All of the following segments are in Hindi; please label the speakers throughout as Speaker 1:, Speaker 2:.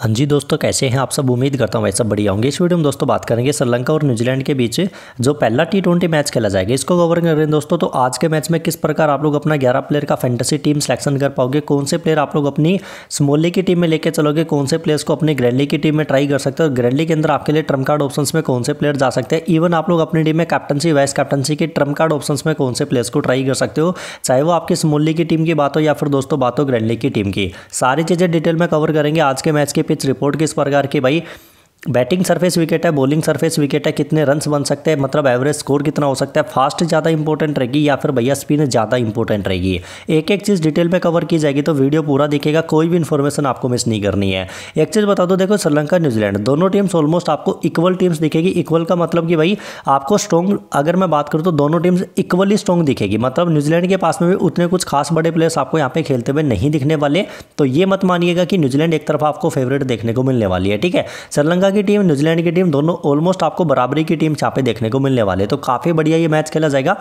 Speaker 1: हाँ जी दोस्तों कैसे हैं आप सब उम्मीद करता हूँ वैसे बढ़िया होंगे इस वीडियो में दोस्तों बात करेंगे श्रीलंका और न्यूजीलैंड के बीच जो पहला टी ट्वेंटी मैच खेला जाएगा इसको कवर कर रहे हैं दोस्तों तो आज के मैच में किस प्रकार आप लोग अपना 11 प्लेयर का फैंटेसी टीम सिलेक्शन कर पाओगे कौन से प्लेयर आप लोग अपनी स्मोली की टीम में लेकर चलोगे कौन से प्लेयर्स को अपनी ग्रैंडली की टीम में ट्राई कर सकते हो ग्रैंडली के अंदर आपके लिए ट्रम कार्ड ऑप्शन में कौन से प्लेयर जा सकते हैं इवन आप लोग अपनी टीम में कैप्टनसी वाइस कैप्टनसी के ट्रम कार्ड ऑप्शन में कौन से प्लेयर्स को ट्राई कर सकते हो चाहे वो आपकी स्मोली की टीम की बात हो या फिर दोस्तों बात हो ग्रैंडली की टीम की सारी चीज़ें डिटेल में कवर करेंगे आज के मैच के पिच रिपोर्ट किस प्रकार की भाई बैटिंग सरफेस विकेट है बॉलिंग सरफेस विकेट है कितने रन्स बन सकते हैं मतलब एवरेज स्कोर कितना हो सकता है फास्ट ज़्यादा इंपॉर्टेंट रहेगी या फिर भैया स्पिन ज़्यादा इंपॉर्टेंट रहेगी एक एक चीज़ डिटेल में कवर की जाएगी तो वीडियो पूरा दिखेगा कोई भी इन्फॉर्मेशन आपको मिस नहीं करनी है एक चीज़ बता दो देखो श्रीलंका न्यूजीलैंड दोनों टीम्स ऑलमोस्ट आपको इक्वल टीम्स दिखेगी इक्वल का मतलब कि भाई आपको स्ट्रॉन्ग अगर मैं बात करूँ तो दोनों टीम्स इक्वली स्ट्रॉन्ग दिखेगी मतलब न्यूजीलैंड के पास में भी उतने कुछ खास बड़े प्लेयर्स आपको यहाँ पे खेलते हुए नहीं दिखने वाले तो ये मत मानिएगा कि न्यूजीलैंड एक तरफ आपको फेवरेट देखने को मिलने वाली है ठीक है श्रीलंका की टीम न्यूजीलैंड की टीम दोनों ऑलमोस्ट आपको बराबरी की टीम छापे देखने को मिलने वाले तो काफ़ी बढ़िया ये मैच खेला जाएगा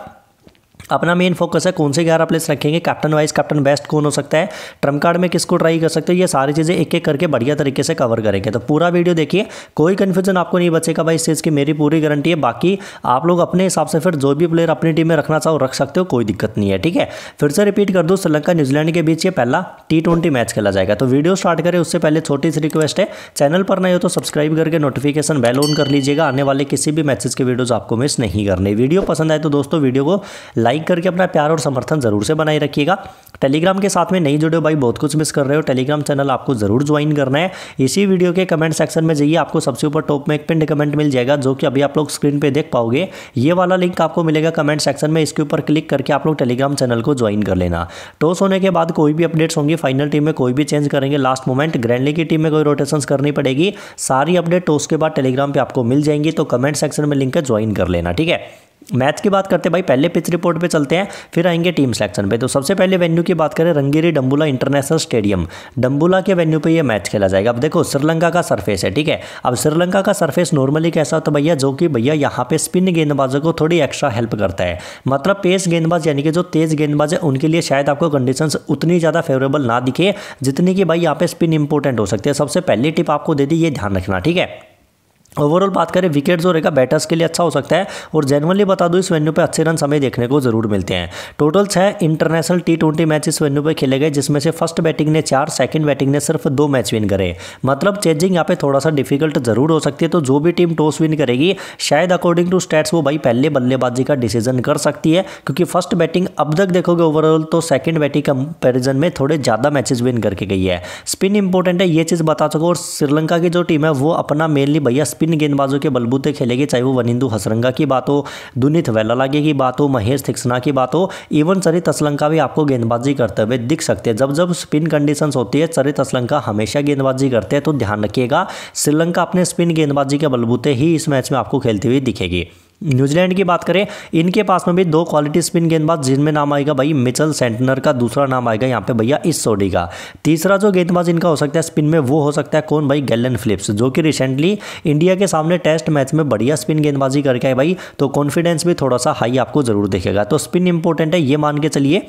Speaker 1: अपना मेन फोकस है कौन से ग्यारह प्लेस रखेंगे कैप्टन वाइस कैप्टन बेस्ट कौन हो सकता है ट्रम्प कार्ड में किसको ट्राई कर सकते हो ये सारी चीज़ें एक एक करके बढ़िया तरीके से कवर करेंगे तो पूरा वीडियो देखिए कोई कन्फ्यूजन आपको नहीं बचेगा भाई इस चीज़ की मेरी पूरी गारंटी है बाकी आप लोग अपने हिसाब से फिर जो भी प्लेयर अपनी टीम में रखना चाहो रख सकते हो कोई दिक्कत नहीं है ठीक है फिर से रिपीट कर दो श्रीलंका न्यूजीलैंड के बीच ये पहला टी मैच खेला जाएगा तो वीडियो स्टार्ट करें उससे पहले छोटी सी रिक्वेस्ट है चैनल पर नहीं हो तो सब्सक्राइब करके नोटिफिकेशन बेल ऑन कर लीजिएगा आने वाले किसी भी मैचेस के वीडियोज़ आपको मिस नहीं करने वीडियो पसंद आए तो दोस्तों वीडियो को लाइक लाइक करके अपना प्यार और समर्थन ज़रूर से बनाए रखिएगा टेलीग्राम के साथ में नहीं जुड़े हो भाई बहुत कुछ मिस कर रहे हो टेलीग्राम चैनल आपको ज़रूर ज्वाइन करना है इसी वीडियो के कमेंट सेक्शन में जाइए आपको सबसे ऊपर टॉप में एक पिंड कमेंट मिल जाएगा जो कि अभी आप लोग स्क्रीन पर देख पाओगे ये वाला लिंक आपको मिलेगा कमेंट सेक्शन में इसके ऊपर क्लिक करके आप लोग टेलीग्राम चैनल को ज्वाइन कर लेना टॉस होने के बाद कोई भी अपडेट्स होंगे फाइनल टीम में कोई भी चेंज करेंगे लास्ट मोमेंट ग्रैंडली की टीम में कोई रोटेशन करनी पड़ेगी सारी अपडेट टॉस के बाद टेलीग्राम पर आपको मिल जाएंगी तो कमेंट सेक्शन में लिंक ज्वाइन कर लेना ठीक है मैच की बात करते हैं भाई पहले पिच रिपोर्ट पे चलते हैं फिर आएंगे टीम सेलेक्शन पे तो सबसे पहले वेन्यू की बात करें रंगेरी डम्बुला इंटरनेशनल स्टेडियम डम्बुला के वेन्यू पे ये मैच खेला जाएगा अब देखो श्रीलंका का सरफेस है ठीक है अब श्रीलंका का सरफेस नॉर्मली कैसा होता है भैया जो कि भैया यहाँ पे स्पिन गेंदबाजों को थोड़ी एक्स्ट्रा हेल्प करता है मतलब पेस गेंदबाज यानी कि जो तेज गेंदबाज है उनके लिए शायद आपको कंडीशन उतनी ज़्यादा फेवरेबल ना दिखे जितनी कि भाई यहाँ पे स्पिन इंपॉर्टेंट हो सकती है सबसे पहली टिप आपको दे दी ये ध्यान रखना ठीक है ओवरऑल बात करें विकेट जो रहेगा बैटर्स के लिए अच्छा हो सकता है और जनरली बता दूं इस वेन्यू पे अच्छे रन समय देखने को जरूर मिलते हैं टोटल छः इंटरनेशनल टी ट्वेंटी मैच इस वेन्यू पे खेले गए जिसमें से फर्स्ट बैटिंग ने चार सेकंड बैटिंग ने सिर्फ दो मैच विन करे मतलब चेंजिंग यहाँ पे थोड़ा सा डिफिकल्ट जरूर हो सकती है तो जो भी टीम टॉस विन करेगी शायद अकॉर्डिंग टू स्टैट्स वो भाई पहले बल्लेबाजी का डिसीजन कर सकती है क्योंकि फर्स्ट बैटिंग अब तक देखोगे ओवरऑल तो सेकेंड बैटिंग कंपेरिजन में थोड़े ज़्यादा मैचेज विन करके गई है स्पिन इंपॉर्टेंट है ये चीज़ बता सको और श्रीलंका की जो टीम है वो अपना मेनली भैया स्पिन गेंदबाजों के बलबूते खेलेगी चाहे वो वनिंदु हसरंगा की बात हो दुनित वेलालागे की बात हो महेश थिक्सना की बात हो इवन चरित असलंका भी आपको गेंदबाजी करते हुए दिख सकते हैं जब जब स्पिन कंडीशन होती है चरित असलंका हमेशा गेंदबाजी करते हैं तो ध्यान रखिएगा श्रीलंका अपने स्पिन गेंदबाजी के बलबूते ही इस मैच में आपको खेलती हुई दिखेगी न्यूजीलैंड की बात करें इनके पास में भी दो क्वालिटी स्पिन गेंदबाज जिनमें नाम आएगा भाई मिचल सेंटनर का दूसरा नाम आएगा यहाँ पे भैया इस सोडी का तीसरा जो गेंदबाज इनका हो सकता है स्पिन में वो हो सकता है कौन भाई गैलन फिलिप्स जो कि रिसेंटली इंडिया के सामने टेस्ट मैच में बढ़िया स्पिन गेंदबाजी करके आए भाई तो कॉन्फिडेंस भी थोड़ा सा हाई आपको जरूर देखेगा तो स्पिन इंपॉर्टेंट है ये मान के चलिए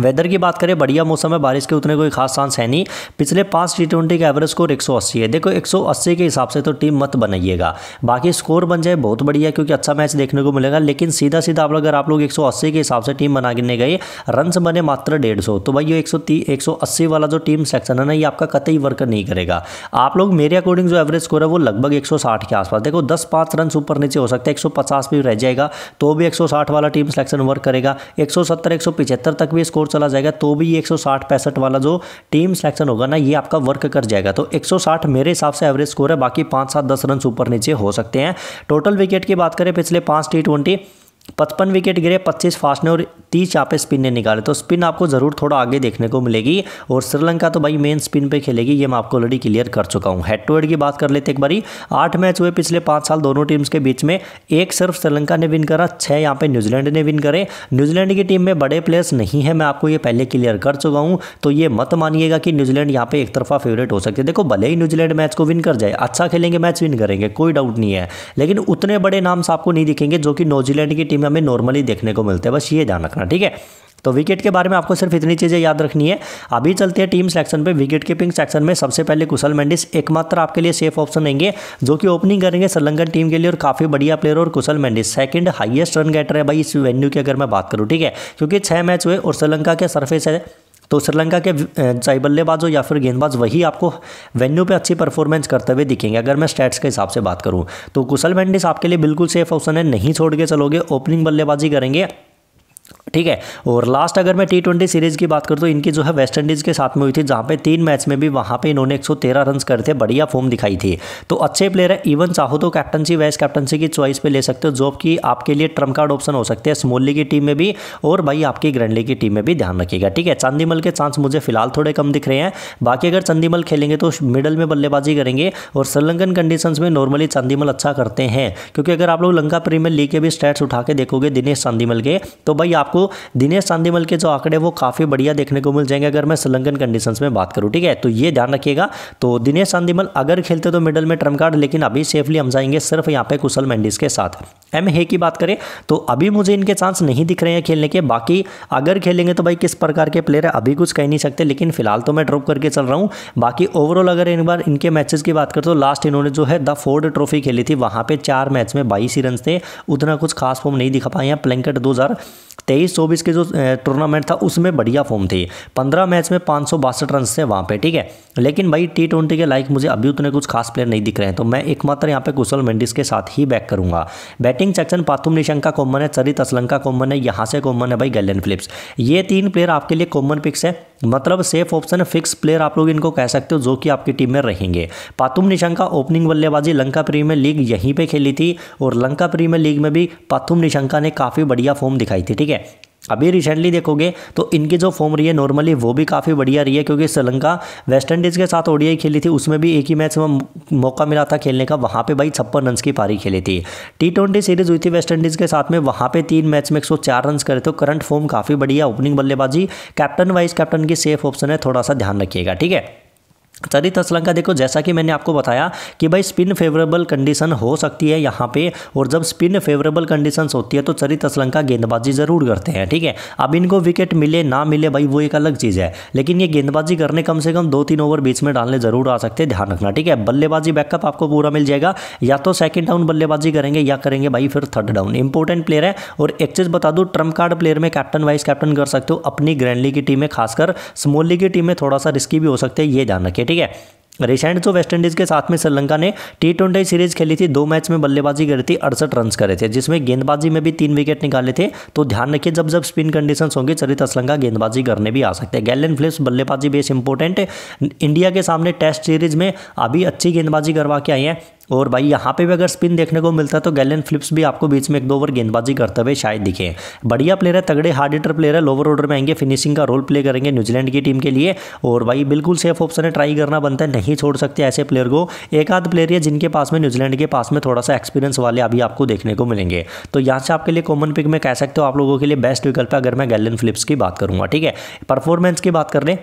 Speaker 1: वेदर की बात करें बढ़िया मौसम है बारिश के उतने कोई खास चांस है नहीं पिछले पांच टी ट्वेंटी का एवरेज स्कोर 180 है देखो 180 के हिसाब से तो टीम मत बनाइएगा बाकी स्कोर बन जाए बहुत बढ़िया क्योंकि अच्छा मैच देखने को मिलेगा लेकिन सीधा सीधा आप अगर आप लोग 180 के हिसाब से टीम बनाने गए रन बने मात्र डेढ़ तो भाई ये एक सौ वाला जो टीम सेक्शन है ना ये आपका कतई वर्क नहीं करेगा आप लोग मेरे अकॉर्डिंग जो एवरेज स्कोर है वो लगभग एक के आसपास देखो दस पाँच रन ऊपर नीचे हो सकते हैं एक भी रह जाएगा तो भी एक वाला टीम सेलेक्शन वर्क करेगा एक सौ तक भी स्कोर स्कोर चला जाएगा तो भी ये एक सौ वाला जो टीम सेक्शन होगा ना ये आपका वर्क कर जाएगा तो 160 मेरे हिसाब से एवरेज स्कोर है बाकी पाँच सात दस रन ऊपर नीचे हो सकते हैं टोटल विकेट की बात करें पिछले पाँच टी पचपन विकेट गिरे 25 फास्ट ने और 30 चापे स्पिन ने निकाले तो स्पिन आपको ज़रूर थोड़ा आगे देखने को मिलेगी और श्रीलंका तो भाई मेन स्पिन पे खेलेगी ये मैं आपको ऑलरेडी क्लियर कर चुका हूँ हेड टू हेड की बात कर लेते एक बारी आठ मैच हुए पिछले पाँच साल दोनों टीम्स के बीच में एक सिर्फ श्रीलंका ने विन करा छः यहाँ पर न्यूजीलैंड ने विन करे न्यूजीलैंड की टीम में बड़े प्लेयर्स नहीं है मैं आपको ये पहले क्लियर कर चुका हूँ तो ये मत मानिएगा कि न्यूजीलैंड यहाँ पर एक तरफा फेवरेट हो सकते देखो भले ही न्यूजीलैंड मैच को विन कर जाए अच्छा खेलेंगे मैच विन करेंगे कोई डाउट नहीं है लेकिन उतने बड़े नाम्स आपको नहीं दिखेंगे जो कि न्यूजीलैंड की टीम टीम हमें नॉर्मली देखने को मिलते हैं बस ये ध्यान रखना ठीक है तो विकेट के बारे में आपको सिर्फ इतनी चीज़ें याद रखनी है अभी चलते हैं टीम सेक्शन पे विकेट कीपिंग सेक्शन में सबसे पहले कुशल मेंडिस एकमात्र आपके लिए सेफ ऑप्शन रहेंगे जो कि ओपनिंग करेंगे श्रीलंकन टीम के लिए और काफ़ी बढ़िया प्लेयर और Kusal Mendis second highest run getter है भाई इस वेन्यू की अगर मैं बात करूँ ठीक है क्योंकि छः मैच हुए और श्रीलंका के सर्फेस है तो श्रीलंका के चाहे बल्लेबाजों या फिर गेंदबाज वही आपको वेन्यू पे अच्छी परफॉर्मेंस करते हुए दिखेंगे अगर मैं स्टैट्स के हिसाब से बात करूँ तो कुशल मैंडिस आपके लिए बिल्कुल सेफ ऑप्शन है नहीं छोड़ के चलोगे ओपनिंग बल्लेबाजी करेंगे ठीक है और लास्ट अगर मैं टी ट्वेंटी सीरीज़ की बात करूँ तो इनकी जो है वेस्ट इंडीज़ के साथ में हुई थी जहाँ पे तीन मैच में भी वहाँ पे इन्होंने 113 रन करे थे बढ़िया फॉर्म दिखाई थी तो अच्छे प्लेयर है इवन चाहो तो कैप्टनसी वाइस कैप्टनसी की चॉइस पे ले सकते हो जो कि आपके लिए ट्रम कार्ड ऑप्शन हो सकते हैं स्मोली की टीम में भी और भाई आपकी ग्रैंडली की टीम में भी ध्यान रखिएगा ठीक है चांदीमल के चांस मुझे फिलहाल थोड़े कम दिख रहे हैं बाकी अगर चंदीमल खेलेंगे तो मिडल में बल्लेबाजी करेंगे और श्रीलंकन कंडीशन में नॉर्मली चांदीमल अच्छा करते हैं क्योंकि अगर आप लोग लंका प्रीमियर लीग के भी स्टैट्स उठा के देखोगे दिनेश चांदीमल के तो भाई आपको आपको दिनेश चांदीमल के जो आंकड़े वो काफ़ी बढ़िया देखने को मिल जाएंगे अगर मैं सलंगन कंडीशन में बात करूँ ठीक है तो ये ध्यान रखिएगा तो दिनेश चांदीमल अगर खेलते तो मिडल में ट्रम कार्ड लेकिन अभी सेफली हम जाएंगे सिर्फ यहाँ पे कुशल मैंडिस के साथ एम हे की बात करें तो अभी मुझे इनके चांस नहीं दिख रहे हैं खेलने के बाकी अगर खेलेंगे तो भाई किस प्रकार के प्लेयर है अभी कुछ कह नहीं सकते लेकिन फिलहाल तो मैं ड्रॉप करके चल रहा हूँ बाकी ओवरऑल अगर एक बार इनके मैचेस की बात करें तो लास्ट इन्होंने जो है द फोर्ड ट्रॉफी खेली थी वहाँ पे चार मैच में बाईस ही रन थे उतना कुछ खास फॉर्म नहीं दिखा पाए हैं प्लैंकेट दो तेईस चौबीस के जो टूर्नामेंट था उसमें बढ़िया फॉर्म थी पंद्रह मैच में पाँच सौ बासठ रन थे वहाँ पे ठीक है लेकिन भाई टी ट्वेंटी के लाइक मुझे अभी उतने कुछ खास प्लेयर नहीं दिख रहे हैं तो मैं एकमात्र यहाँ पे कुशल मेंडिस के साथ ही बैक करूंगा batting section Pathum Nissanka common common है चरित असलंका कॉमन है यहाँ से कॉमन है भाई गैलन फिलिप्स ये तीन प्लेयर आपके लिए कॉमन पिक्स है मतलब सेफ ऑप्शन फिक्स प्लेयर आप लोग इनको कह सकते हो जो कि आपकी टीम में रहेंगे पातुम निशंका ओपनिंग बल्लेबाजी लंका प्रीमियर लीग यहीं पे खेली थी और लंका प्रीमियर लीग में भी पातुम निशंका ने काफ़ी बढ़िया फॉर्म दिखाई थी ठीक है अभी रिसेंटली देखोगे तो इनकी जो फॉर्म रही है नॉर्मली वो भी काफ़ी बढ़िया रही है क्योंकि श्रीलंका वेस्ट इंडीज़ के साथ ओडीआई खेली थी उसमें भी एक ही मैच में मौका मिला था खेलने का वहाँ पे भाई छप्पन रन की पारी खेली थी टी ट्वेंटी सीरीज हुई थी वेस्ट इंडीज़ के साथ में वहाँ पे तीन मैच में एक सौ चार रन करे तो करंट फॉर्म काफ़ी बढ़िया ओपनिंग बल्लेबाजी कैप्टन वाइस कैप्टन की सेफ ऑप्शन है थोड़ा सा ध्यान रखिएगा ठीक है चरित तो असलंका देखो जैसा कि मैंने आपको बताया कि भाई स्पिन फेवरेबल कंडीशन हो सकती है यहाँ पे और जब स्पिन फेवरेबल कंडीशंस होती है तो चरित तो असलंका गेंदबाजी ज़रूर करते हैं ठीक है अब इनको विकेट मिले ना मिले भाई वो एक अलग चीज़ है लेकिन ये गेंदबाजी करने कम से कम दो तीन ओवर बीच में डालने ज़रूर आ सकते हैं ध्यान रखना ठीक है बल्लेबाजी बैकअप आपको पूरा मिल जाएगा या तो सेकेंड डाउन बल्लेबाजी करेंगे या करेंगे भाई फिर थर्ड डाउन इंपॉर्टेंट प्लेयर है और एक चीज़ बता दूँ ट्रम्प कार्ड प्लेयर में कैप्टन वाइस कैप्टन कर सकते हो अपनी ग्रैंडली की टीम में खासकर स्मॉल लीग की टीम में थोड़ा सा रिस्की भी हो सकते हैं ये ध्यान रखें ठीक है रिसेंट जो वेस्ट इंडीज़ के साथ में श्रीलंका ने टी ट्वेंटी सीरीज खेली थी दो मैच में बल्लेबाजी करी थी अड़सठ रन करे थे जिसमें गेंदबाजी में भी तीन विकेट निकाले थे तो ध्यान रखिए जब जब स्पिन कंडीशन होंगे चरित असलंका गेंदबाजी करने भी आ सकते हैं गैलन फ्लिप्स बल्लेबाजी बेस इंपॉर्टेंट इंडिया के सामने टेस्ट सीरीज में अभी अच्छी गेंदबाजी करवा के आई है और भाई यहाँ पे भी अगर स्पिन देखने को मिलता है तो गैलन फ्लिप्स भी आपको बीच में एक दो ओवर गेंदबाजी करते हुए शायद दिखे बढ़िया प्लेयर है तगड़े हार्ड हिटर प्लेयर है लोअर ऑर्डर में आएंगे फिनिशिंग का रोल प्ले करेंगे न्यूजीलैंड की टीम के लिए और भाई बिल्कुल सेफ ऑप्शन है ट्राई करना बनता है नहीं छोड़ सकते ऐसे प्लेयर को एक आध प्लेयर है जिनके पास में न्यूजीलैंड के पास में थोड़ा सा एक्सपीरियंस वाले अभी आपको देखने को मिलेंगे तो यहाँ से आपके लिए कॉमन पिक में कह सकते हो आप लोगों के लिए बेस्ट विकल्प है अगर मैं गैलन फिलिप्स की बात करूँगा ठीक है परफॉर्मेंस की बात कर लें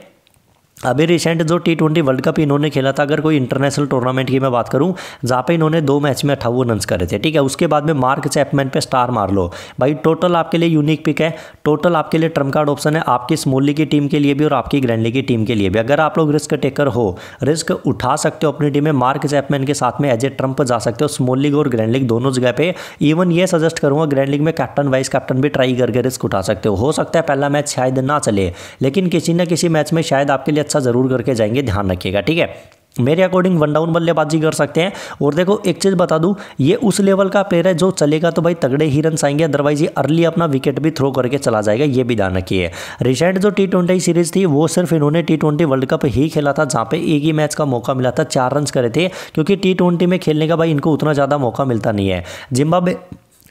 Speaker 1: अभी रिसेंट जो टी ट्वेंटी वर्ल्ड कप इन्होंने खेला था अगर कोई इंटरनेशनल टूर्नामेंट की मैं बात करूं जहाँ पे इन्होंने दो मैच में अठावन रन करे थे ठीक है उसके बाद में मार्क चैपमैन पे स्टार मार लो भाई टोटल आपके लिए यूनिक पिक है टोटल आपके लिए ट्रम कार्ड ऑप्शन है आपकी स्मोली की टीम के लिए भी और आपकी ग्रैंडली की टीम के लिए भी अगर आप लोग रिस्क टेकर हो रिस्क उठा सकते हो अपनी टीम में मार्क चैपमैन के साथ में एज ए ट्रम्प जा सकते हो स्मोल लीग और ग्रैंड लीग दोनों जगह पे इवन ये सजेस्ट करूँगा ग्रैंड लीग में कैप्टन वाइस कैप्टन भी ट्राई करके रिस्क उठा सकते हो हो सकता है पहला मैच शायद ना चले लेकिन किसी न किसी मैच में शायद आपके लिए अच्छा अच्छा ज़रूर करके जाएंगे ध्यान रखिएगा ठीक है मेरे अकॉर्डिंग वन डाउन बल्लेबाजी कर सकते हैं और देखो एक चीज़ बता दूं ये उस लेवल का प्लेयर है जो चलेगा तो भाई तगड़े ही रन आएंगे अदरवाइज ये अर्ली अपना विकेट भी थ्रो करके चला जाएगा ये भी ध्यान रखिए रिसेंट जो टी ट्वेंटी सीरीज थी वो सिर्फ इन्होंने टी ट्वेंटी वर्ल्ड कप ही खेला था जहाँ पे एक ही मैच का मौका मिला था चार रन करे थे क्योंकि टी में खेलने का भाई इनको उतना ज़्यादा मौका मिलता नहीं है जिम्बाबे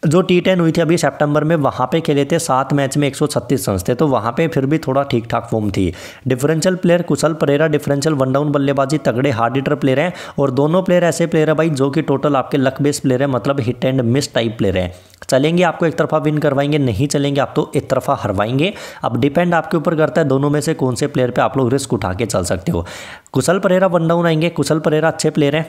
Speaker 1: जो टी टेन हुई थी अभी सेप्टेम्बर में वहाँ पे खेले थे सात मैच में छत्तीस रन थे तो वहाँ पे फिर भी थोड़ा ठीक ठाक फॉर्म थी differential player Kusal Perera differential one down बल्लेबाजी तगड़े हार्ड हिटर प्लेयर हैं और दोनों प्लेयर ऐसे प्लेयर है भाई जो कि टोटल आपके लक बेस्ड प्लेयर है मतलब hit and miss type player हैं चलेंगे आपको एक तरफा विन करवाएंगे नहीं चलेंगे आप तो एक तरफा हरवाएंगे अब डिपेंड आपके ऊपर करता है दोनों में से कौन से प्लेयर पर आप लोग रिस्क उठा के चल सकते हो कुशल परेरा वन डाउन आएंगे कुशल परेरा अच्छे प्लेयर हैं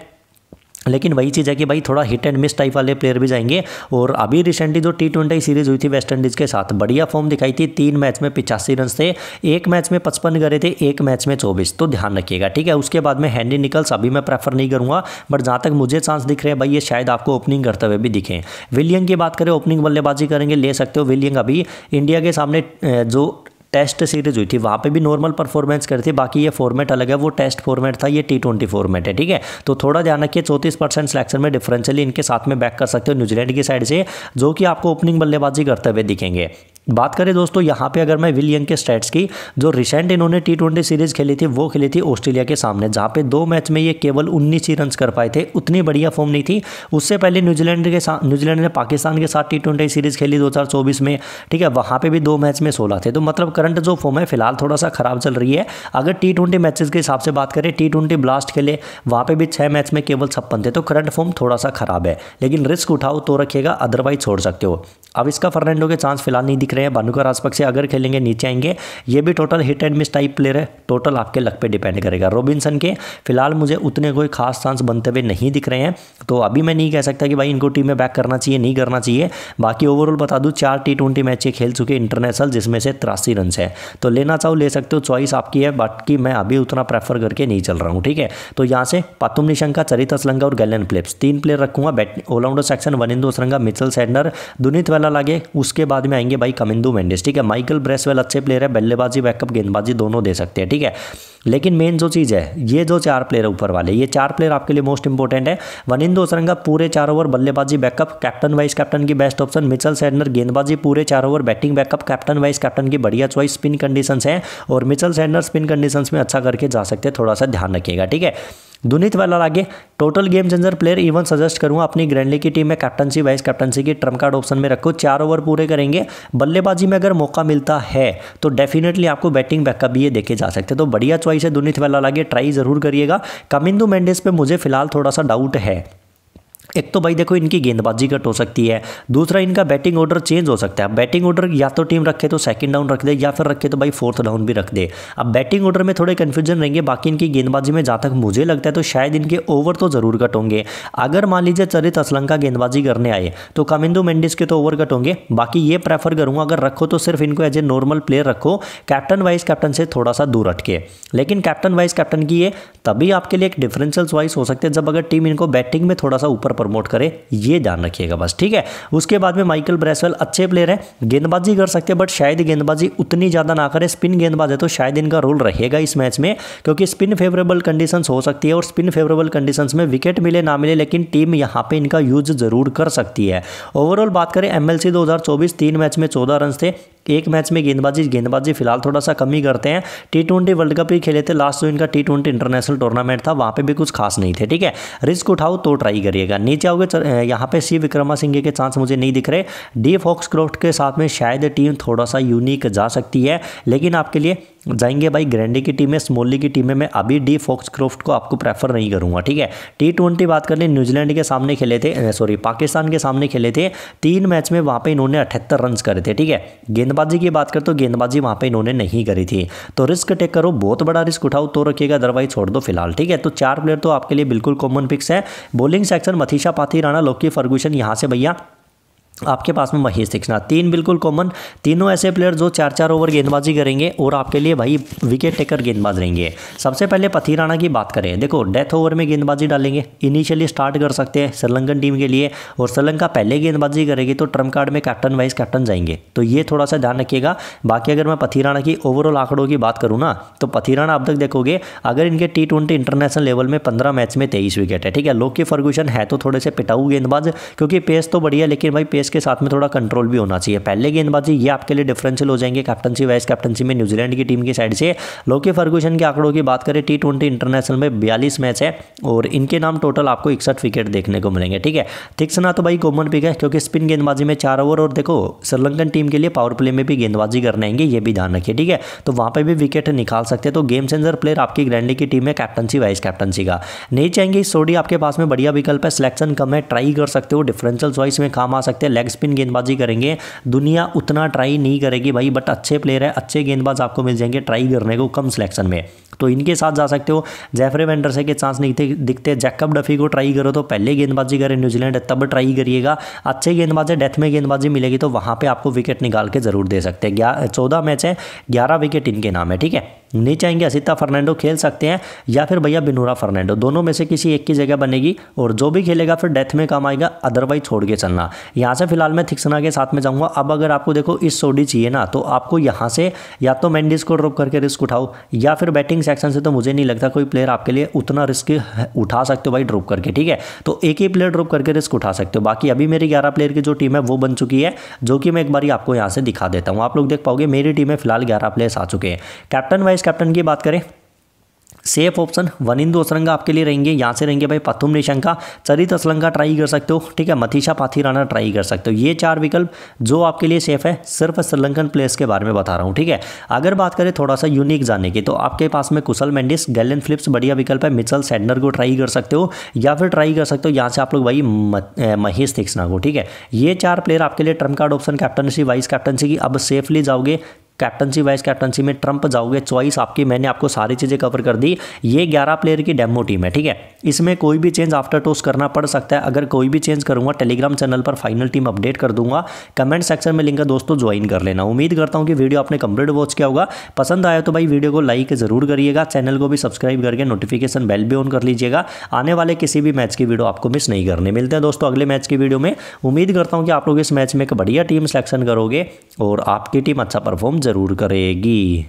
Speaker 1: लेकिन वही चीज़ है कि भाई थोड़ा हिट एंड मिस टाइप वाले प्लेयर भी जाएंगे और अभी रिसेंटली जो टी ट्वेंटी सीरीज हुई थी वेस्ट इंडीज़ के साथ बढ़िया फॉर्म दिखाई थी तीन मैच में पिचासी रन थे एक मैच में पचपन गए थे एक मैच में चौबीस तो ध्यान रखिएगा ठीक है उसके बाद में हैंडी निकल्स अभी मैं प्रेफर नहीं करूँगा बट जहाँ तक मुझे चांस दिख रहे हैं भाई ये शायद आपको ओपनिंग करते हुए भी दिखें विलियंग की बात करें ओपनिंग बल्लेबाजी करेंगे ले सकते हो विलियंग अभी इंडिया के सामने जो टेस्ट सीरीज हुई थी वहाँ पे भी नॉर्मल परफॉर्मेंस करी थी बाकी ये फॉर्मेट अलग है वो टेस्ट फॉर्मेट था ये टी ट्वेंटी फॉर्मेट है ठीक है तो थोड़ा ध्यान रखिए चौतीस परसेंट सिलेक्शन में डिफरेंशियली इनके साथ में बैक कर सकते हो न्यूजीलैंड की साइड से जो कि आपको ओपनिंग बल्लेबाजी करते हुए दिखेंगे बात करें दोस्तों यहाँ पे अगर मैं विल यंग के स्टैट्स की जो रिसेंट इन्होंने टी ट्वेंटी सीरीज़ खेली थी वो खेली थी ऑस्ट्रेलिया के सामने जहाँ पे दो मैच में ये केवल उन्नीस ही रन कर पाए थे उतनी बढ़िया फॉर्म नहीं थी उससे पहले न्यूजीलैंड के साथ न्यूजीलैंड ने पाकिस्तान के साथ टी ट्वेंटी सीरीज़ खेली दो में ठीक है वहाँ पर भी दो मैच में सोलह थे तो मतलब करंट जो फॉर्म है फिलहाल थोड़ा सा ख़राब चल रही है अगर टी ट्वेंटी मैचेज के हिसाब से बात करें टी ट्वेंटी ब्लास्ट खेले वहाँ पर भी छः मैच में केवल छप्पन थे तो करंट फॉर्म थोड़ा सा ख़राब है लेकिन रिस्क उठाओ तो रखिएगा अदरवाइज छोड़ सकते हो अब इसका फर्नैंडो के चांस फिलहाल नहीं दिख दिख रहे हैं भानुका राजपक्ष अगर खेलेंगे नीचे आएंगे ये भी total hit and miss type player है टोटल आपके लक पे डिपेंड करेगा रॉबिन्सन के फिलहाल मुझे उतने कोई खास चांस बनते हुए नहीं दिख रहे हैं तो अभी मैं नहीं कह सकता कि भाई इनको टीम में बैक करना चाहिए नहीं करना चाहिए बाकी ओवरऑल बता दूँ चार टी ट्वेंटी मैच खेल चुके इंटरनेशनल जिसमें से तिरासी रन है तो लेना चाहो ले सकते हो चॉइस आपकी है बाकी मैं अभी उतना प्रेफर करके नहीं चल रहा हूँ ठीक है तो यहाँ से पातुम निशंका चरित असलंगा और गैलन प्लेप्स तीन प्लेयर रखूंगा bat all rounder section Wanindu Hasaranga Mitchell Santner Dunith Wellalage उसके बाद में आएंगे भाई कमिंदू मेंडिस ठीक है माइकल ब्रेसवेल अच्छे प्लेयर है बल्लेबाजी बैकअप गेंदबाजी दोनों दे सकते हैं ठीक है लेकिन मेन जो चीज़ है ये जो चार प्लेयर ऊपर वाले ये चार प्लेयर आपके लिए मोस्ट इंपॉर्टेंट है वनिंदो सरंगा पूरे चार ओवर बल्लेबाजी बैकअप कैप्टन वाइस कैप्टन की बेस्ट ऑप्शन मिचल सैडनर गेंदबाजी पूरे चार over batting backup captain vice captain की बढ़िया चॉइस स्पिन कंडीशंस हैं और मिचल सैडनर स्पिन कंडीशंस में अच्छा करके जा सकते हैं थोड़ा सा ध्यान रखिएगा ठीक है Dunith Wellalage total game changer player even suggest करूंगा अपनी ग्रैंडली की टीम में कैप्टनसी वाइस कैप्टनसी की ट्रम कार्ड ऑप्शन में रखो चार ओवर पूरे करेंगे बल्लेबाजी में अगर मौका मिलता है तो डेफिनेटली आपको बैटिंग बैकअप भी ये देखे जा सकते हैं तो बढ़िया चॉइस है दुनित वाला लागे ट्राई ज़रूर करिएगा कमिंदू मेंडेस पर मुझे फिलहाल थोड़ा सा डाउट है एक तो भाई देखो इनकी गेंदबाजी कट हो सकती है दूसरा इनका बैटिंग ऑर्डर चेंज हो सकता है बैटिंग ऑर्डर या तो टीम रखे तो सेकंड डाउन रख दे या फिर रखे तो भाई फोर्थ डाउन भी रख दे अब बैटिंग ऑर्डर में थोड़े कन्फ्यूजन रहेंगे बाकी इनकी गेंदबाजी में जहाँ तक मुझे लगता है तो शायद इनके ओवर तो ज़रूर कट होंगे अगर मान लीजिए चरित असलंका गेंदबाजी करने आए तो कमिंदो मेंडिस के तो ओवर कट होंगे बाकी ये प्रेफर करूँगा अगर रखो तो सिर्फ इनको एज ए नॉर्मल प्लेयर रखो कैप्टन वाइस कैप्टन से थोड़ा सा दूर हटके लेकिन कैप्टन वाइस कैप्टन की ये तभी आपके लिए एक डिफरेंशियल वाइस हो सकते हैं जब अगर टीम इनको बैटिंग में थोड़ा सा ऊपर प्रमोट करे ये ध्यान रखिएगा बस ठीक है उसके बाद में माइकल ब्रेसवेल अच्छे प्लेयर है गेंदबाजी कर सकते हैं बट शायद गेंदबाजी उतनी ज़्यादा ना करें स्पिन गेंदबाज है तो शायद इनका रोल रहेगा इस मैच में क्योंकि स्पिन फेवरेबल कंडीशन हो सकती है और स्पिन फेवरेबल कंडीशन में विकेट मिले ना मिले लेकिन टीम यहाँ पर इनका यूज जरूर कर सकती है ओवरऑल बात करें एम एल तीन मैच में चौदह रन थे एक मैच में गेंदबाजी गेंदबाजी फिलहाल थोड़ा सा कमी करते हैं टी ट्वेंटी वर्ल्ड कप ही खेले थे लास्ट जो इनका टी ट्वेंटी इंटरनेशनल टूर्नामेंट था वहाँ पे भी कुछ खास नहीं थे ठीक है रिस्क उठाओ तो ट्राई करिएगा नीचे आओगे यहाँ पे सी विक्रमा सिंह के चांस मुझे नहीं दिख रहे डी फॉक्स क्रॉफ्ट के साथ में शायद टीम थोड़ा सा यूनिक जा सकती है लेकिन आपके लिए जाएंगे भाई ग्रैंडी की टीम है स्मोली की टीम है मैं अभी डी क्रॉफ्ट को आपको प्रेफर नहीं करूंगा ठीक है टी ट्वेंटी बात कर लें न्यूजीलैंड के सामने खेले थे सॉरी पाकिस्तान के सामने खेले थे तीन मैच में वहाँ पे इन्होंने अठहत्तर रन करे थे ठीक है गेंदबाजी की बात कर तो गेंदबाजी वहाँ पर इन्होंने नहीं करी थी तो रिस्क टेक करो बहुत बड़ा रिस्क उठाओ तो रखिएगा अदरवाइज छोड़ दो फिलहाल ठीक है तो चार प्लेयर तो आपके लिए बिल्कुल कॉमन पिक्स है bowling section Matheesha Pathirana Lockie Ferguson यहाँ से भैया आपके पास में महेश दीक्षिणा तीन बिल्कुल कॉमन तीनों ऐसे प्लेयर जो चार चार ओवर गेंदबाजी करेंगे और आपके लिए भाई विकेट टेकर गेंदबाज रहेंगे सबसे पहले पथी राणा की बात करें देखो डेथ ओवर में गेंदबाजी डालेंगे इनिशियली स्टार्ट कर सकते हैं श्रीलंकन टीम के लिए और श्रीलंका पहले गेंदबाजी करेगी तो ट्रम्प कार्ड में कैप्टन वाइस कैप्टन जाएंगे तो ये थोड़ा सा ध्यान रखिएगा बाकी अगर मैं पथी राणा की ओवरऑल आंकड़ों की बात करूँ ना तो पथी राणा अब तक देखोगे अगर इनके टी इंटरनेशनल लेवल में पंद्रह मैच में तेईस विकेट है ठीक है लोक फर्गूशन है तो थोड़े से पिटाऊ गेंदबाज क्योंकि पेस तो बढ़िया लेकिन भाई पेस इसके साथ में थोड़ा कंट्रोल भी होना चाहिए पहले गेंदबाजी ये आपके लिए डिफरेंशियल हो जाएंगे कैप्टनसी वाइस कैप्टनसी में न्यूजीलैंड की टीम की साइड से लोके फर्गूसन के आंकड़ों की बात करें टी ट्वेंटी इंटरनेशनल में बयालीस मैच है और इनके नाम टोटल आपको इकसठ विकेट देखने को मिलेंगे ठीक है थिक्सना तो भाई कॉमन पिक है क्योंकि स्पिन गेंदबाजी में चार ओवर और देखो श्रीलंकन टीम के लिए पावर प्ले में भी गेंदबाजी करने आएंगे ये भी ध्यान रखिए ठीक है तो वहाँ पर भी विकेट निकाल सकते हैं तो गेम चेंजर प्लेयर आपकी ग्रैंडी की टीम है कैप्टनसी वाइस कैप्टनसी का नहीं चाहेंगे सोडी आपके पास में बढ़िया विकल्प है सिलेक्शन कम है ट्राई कर सकते हो डिफरेंशियल चॉइस में काम आ सकते हैं लेग स्पिन गेंदबाजी करेंगे दुनिया उतना ट्राई नहीं करेगी भाई बट अच्छे प्लेयर है अच्छे गेंदबाज आपको मिल जाएंगे ट्राई करने को कम सिलेक्शन में तो इनके साथ जा सकते हो जेफरे वेंडरसे के चांस नहीं थे दिखते जैकब डफी को ट्राई करो तो पहले गेंदबाजी करें न्यूजीलैंड तब ट्राई करिएगा अच्छे गेंदबाज है डेथ में गेंदबाजी मिलेगी तो वहां पर आपको विकेट निकाल के ज़रूर दे सकते हैं चौदह मैच है ग्यारह विकेट इनके नाम है ठीक है नहीं आएंगे असिता फर्नांडो खेल सकते हैं या फिर भैया बिनूरा फर्नांडो दोनों में से किसी एक की जगह बनेगी और जो भी खेलेगा फिर डेथ में काम आएगा अदरवाइज छोड़ के चलना यहाँ से फिलहाल मैं थिक्सना के साथ में जाऊँगा अब अगर आपको देखो इस सोडी चाहिए ना तो आपको यहाँ से या तो मैंडिस को ड्रॉप करके रिस्क उठाओ या फिर बैटिंग सेक्शन से तो मुझे नहीं लगता कोई प्लेयर आपके लिए उतना रिस्क उठा सकते हो भाई ड्रॉप करके ठीक है तो एक ही प्लेयर ड्रॉप करके रिस्क उठा सकते हो बाकी अभी मेरी ग्यारह प्लेयर की जो टीम है वो बन चुकी है जो कि मैं एक बार आपको यहाँ से दिखा देता हूँ आप लोग देख पाओगे मेरी टीम में फिलहाल ग्यारह प्लेयर्स आ चुके हैं कैप्टन वाइज कैप्टन की बात करें सेफ ऑप्शन वनिंदु असरंगा आपके लिए रहेंगे यहाँ से रहेंगे भाई पथुम निशंका चरित असलंका ट्राई कर सकते हो ठीक है मथीशा पाथी पाथीराना ट्राई कर सकते हो ये चार विकल्प जो आपके लिए सेफ है सिर्फ श्रीलंकन प्लेयर्स के बारे में बता रहा हूँ ठीक है अगर बात करें थोड़ा सा यूनिक जाने की तो आपके पास में कुशल मैंडिस गैलन फ्लिप्स बढ़िया विकल्प है मिचल सैडनर को ट्राई कर सकते हो या फिर ट्राई कर सकते हो यहाँ से आप लोग भाई महेश तीक्षणा को ठीक है ये चार प्लेयर आपके लिए trump card option captaincy vice captaincy की अब सेफली जाओगे कैप्टनसी वाइस कैप्टनसी में ट्रंप जाओगे चॉइस आपकी मैंने आपको सारी चीज़ें कवर कर दी ये ग्यारह प्लेयर की डेमो टीम है ठीक है इसमें कोई भी चेंज आफ्टर टॉस करना पड़ सकता है अगर कोई भी चेंज करूंगा टेलीग्राम चैनल पर फाइनल टीम अपडेट कर दूंगा कमेंट सेक्शन में लिंक है दोस्तों ज्वाइन कर लेना उम्मीद करता हूँ कि वीडियो आपने कंप्लीट वॉच किया होगा पसंद आया तो भाई वीडियो को लाइक ज़रूर करिएगा चैनल को भी सब्सक्राइब करके नोटिफिकेशन बेल भी ऑन कर लीजिएगा आने वाले किसी भी मैच की वीडियो आपको मिस नहीं करने मिलते हैं दोस्तों अगले मैच की वीडियो में उम्मीद करता हूँ कि आप लोग इस मैच में एक बढ़िया टीम सेलेक्शन करोगे और आपकी टीम अच्छा परफॉर्म ज़रूर करेगी